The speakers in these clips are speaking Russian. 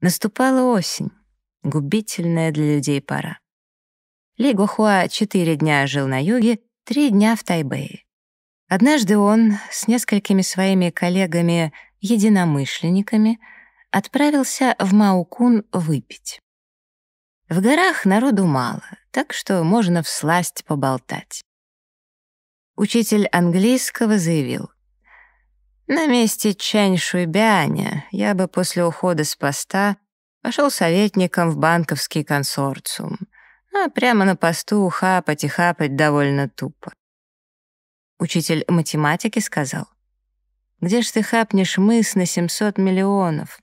Наступала осень, губительная для людей пора. Ли Гохуа четыре дня жил на юге, три дня в Тайбэе. Однажды он с несколькими своими коллегами-единомышленниками отправился в Маукун выпить. В горах народу мало, так что можно всласть поболтать. Учитель английского заявил, на месте Чэнь Шуйбяня я бы после ухода с поста пошел советником в банковский консорциум, а прямо на посту ухапать и хапать довольно тупо. Учитель математики сказал, «Где ж ты хапнешь мыс на 700 миллионов?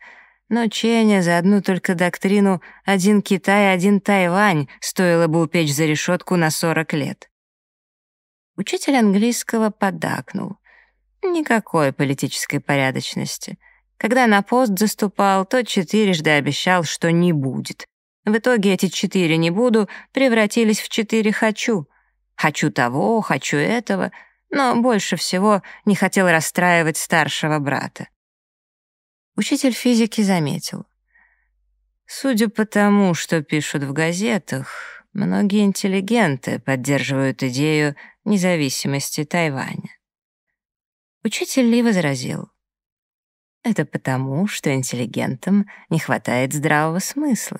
Но Ченя за одну только доктрину «один Китай, один Тайвань» стоило бы упечь за решетку на 40 лет». Учитель английского подакнул — Никакой политической порядочности. Когда на пост заступал, то четырежды обещал, что не будет. В итоге эти четыре «не буду» превратились в четыре «хочу». «Хочу того», «хочу этого», но больше всего не хотел расстраивать старшего брата. Учитель физики заметил. Судя по тому, что пишут в газетах, многие интеллигенты поддерживают идею независимости Тайваня. Учитель Ли возразил. Это потому, что интеллигентам не хватает здравого смысла.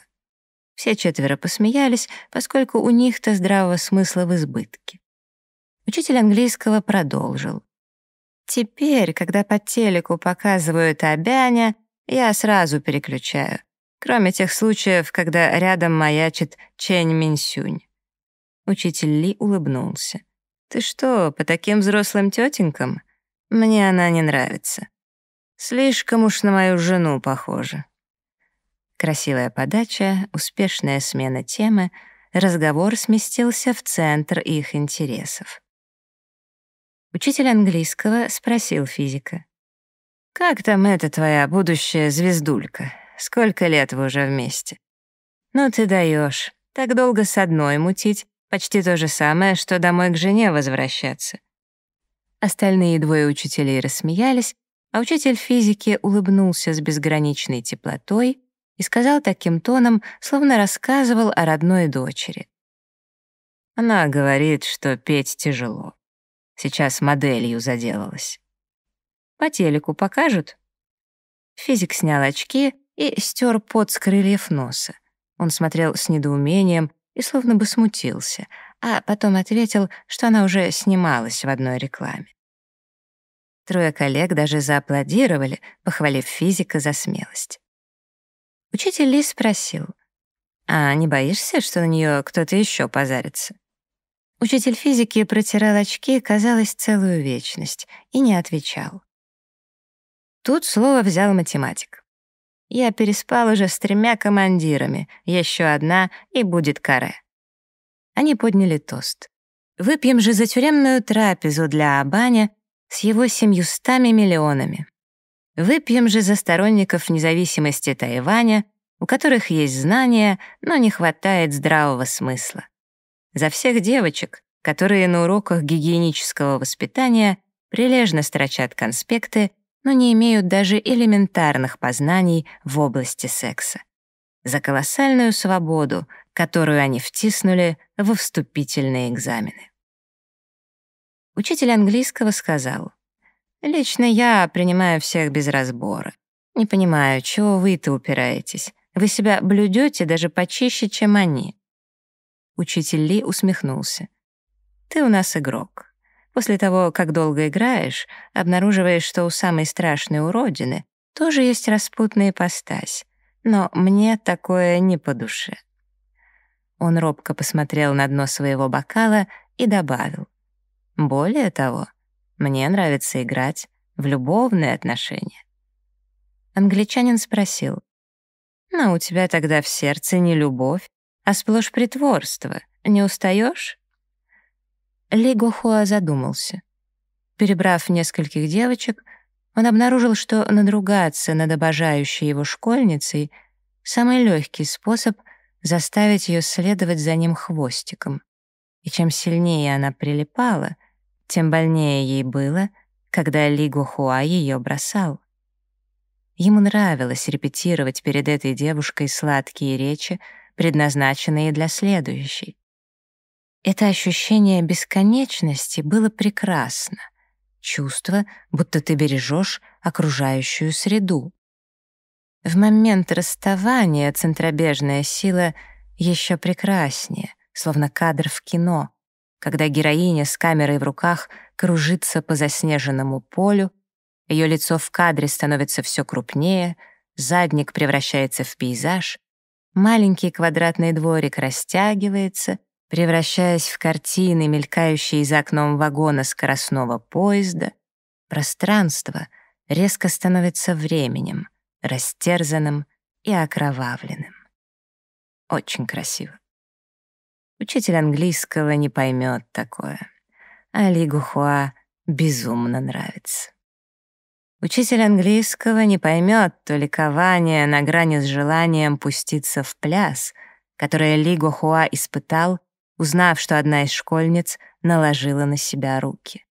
Все четверо посмеялись, поскольку у них-то здравого смысла в избытке. Учитель английского продолжил. «Теперь, когда по телеку показывают обяня, я сразу переключаю, кроме тех случаев, когда рядом маячит Чэнь Минсюнь». Учитель Ли улыбнулся. «Ты что, по таким взрослым тетенькам? Мне она не нравится. Слишком уж на мою жену похожа. Красивая подача, успешная смена темы, разговор сместился в центр их интересов. Учитель английского спросил физика. «Как там эта твоя будущая звездулька? Сколько лет вы уже вместе?» «Ну ты даешь. Так долго с одной мутить, почти то же самое, что домой к жене возвращаться. Остальные двое учителей рассмеялись, а учитель физики улыбнулся с безграничной теплотой и сказал таким тоном, словно рассказывал о родной дочери. Она говорит, что петь тяжело. Сейчас моделью заделалась. По телеку покажут? Физик снял очки и стер пот с крыльев носа. Он смотрел с недоумением и словно бы смутился, а потом ответил, что она уже снималась в одной рекламе. Трое коллег даже зааплодировали, похвалив физика за смелость. Учитель Ли спросил, «А не боишься, что на нее кто-то еще позарится?» Учитель физики протирал очки, казалось, целую вечность, и не отвечал. Тут слово взял математик. «Я переспал уже с тремя командирами, еще одна, и будет каре». Они подняли тост. «Выпьем же за тюремную трапезу для Абаня с его семьюстами миллионами. Выпьем же за сторонников независимости Тайваня, у которых есть знания, но не хватает здравого смысла. За всех девочек, которые на уроках гигиенического воспитания прилежно строчат конспекты, но не имеют даже элементарных познаний в области секса. За колоссальную свободу, которую они втиснули во вступительные экзамены. Учитель английского сказал, «Лично я принимаю всех без разбора. Не понимаю, чего вы-то упираетесь. Вы себя блюдете даже почище, чем они». Учитель Ли усмехнулся. «Ты у нас игрок. После того, как долго играешь, обнаруживаешь, что у самой страшной уродины тоже есть распутная ипостась. Но мне такое не по душе». Он робко посмотрел на дно своего бокала и добавил. Более того, мне нравится играть в любовные отношения. Англичанин спросил, «Но «Ну, у тебя тогда в сердце не любовь, а сплошь притворство. Не устаешь? Ли Гохуа задумался. Перебрав нескольких девочек, он обнаружил, что надругаться над обожающей его школьницей — самый легкий способ заставить ее следовать за ним хвостиком. И чем сильнее она прилипала, тем больнее ей было, когда Ли Гохуа ее бросал. Ему нравилось репетировать перед этой девушкой сладкие речи, предназначенные для следующей. Это ощущение бесконечности было прекрасно. Чувство, будто ты бережешь окружающую среду. В момент расставания центробежная сила еще прекраснее, словно кадр в кино — когда героиня с камерой в руках кружится по заснеженному полю, ее лицо в кадре становится все крупнее, задник превращается в пейзаж, маленький квадратный дворик растягивается, превращаясь в картины, мелькающие за окном вагона скоростного поезда. Пространство резко становится временем, растерзанным и окровавленным. Очень красиво. Учитель английского не поймет такое. А Ли Гухуа безумно нравится. Учитель английского не поймет то ликование на грани с желанием пуститься в пляс, которое Ли Гухуа испытал, узнав, что одна из школьниц наложила на себя руки.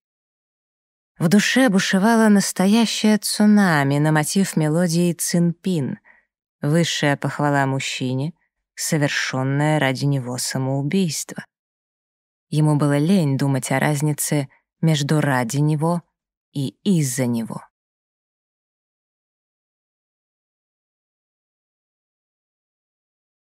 В душе бушевала настоящая цунами на мотив мелодии «Цинпин», высшая похвала мужчине, совершенное ради него самоубийство. Ему было лень думать о разнице между «ради него» и «из-за него».